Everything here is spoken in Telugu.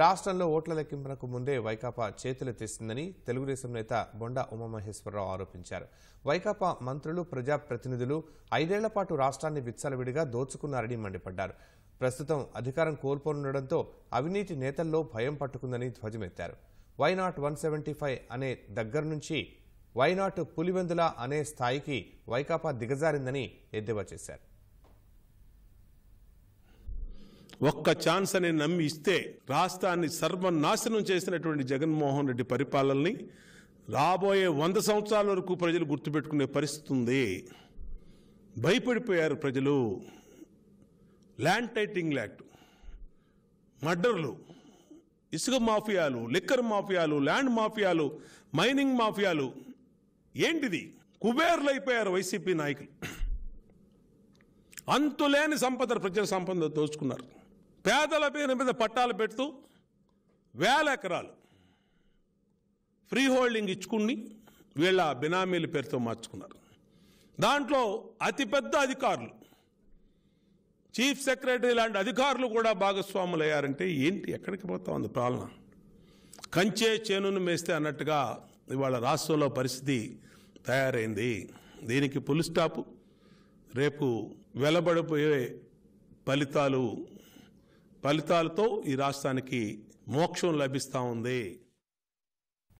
రాష్ట్రంలో ఓట్ల లెక్కింపునకు ముందే వైకాపా చేతులు చేతులెత్తిస్తుందని తెలుగుదేశం నేత బొండా ఉమామహేశ్వరరావు ఆరోపించారు వైకాపా మంత్రులు ప్రజాప్రతినిధులు ఐదేళ్ల పాటు రాష్ట్రాన్ని విచ్చలవిడిగా దోచుకున్నారని మండిపడ్డారు ప్రస్తుతం అధికారం కోల్పోనుండటంతో అవినీతి నేతల్లో భయం పట్టుకుందని ధ్వజమెత్తారు why not one seventy five అనే దగ్గర నుంచి నాట్ పులివెందుల అనే స్థాయికి వైకాపా దిగజారిందని ఎద్దేవా చేశారు ఒక్క ఛాన్స్ అని నమ్మి ఇస్తే రాష్ట్రాన్ని సర్వనాశనం చేసినటువంటి జగన్మోహన్ రెడ్డి పరిపాలనని రాబోయే వంద సంవత్సరాల వరకు ప్రజలు గుర్తుపెట్టుకునే పరిస్థితి ఉంది భయపడిపోయారు ప్రజలు ల్యాండ్ టైటింగ్ యాక్ట్ మర్డర్లు ఇసుక మాఫియాలు లిక్కర్ మాఫియాలు ల్యాండ్ మాఫియాలు మైనింగ్ మాఫియాలు ఏంటిది కుబేర్లు అయిపోయారు వైసీపీ నాయకులు అంతులేని సంపద ప్రజల సంపద దోచుకున్నారు పేదల పేరు మీద పట్టాలు పెడుతూ వేల ఎకరాలు ఫ్రీ హోల్డింగ్ ఇచ్చుకుని వీళ్ళ బినామీల పేరుతో మార్చుకున్నారు దాంట్లో అతిపెద్ద అధికారులు చీఫ్ సెక్రటరీ లాంటి అధికారులు కూడా భాగస్వాములు అయ్యారంటే ఏంటి ఎక్కడికి పోతా ఉంది పాలన కంచే చేనును మేస్తే అన్నట్టుగా ఇవాళ రాష్ట్రంలో పరిస్థితి తయారైంది దీనికి పులిస్టాపు రేపు వెలబడిపోయే ఫలితాలు ఫలితాలతో ఈ రాష్ట్రానికి మోక్షం లభిస్తూ ఉంది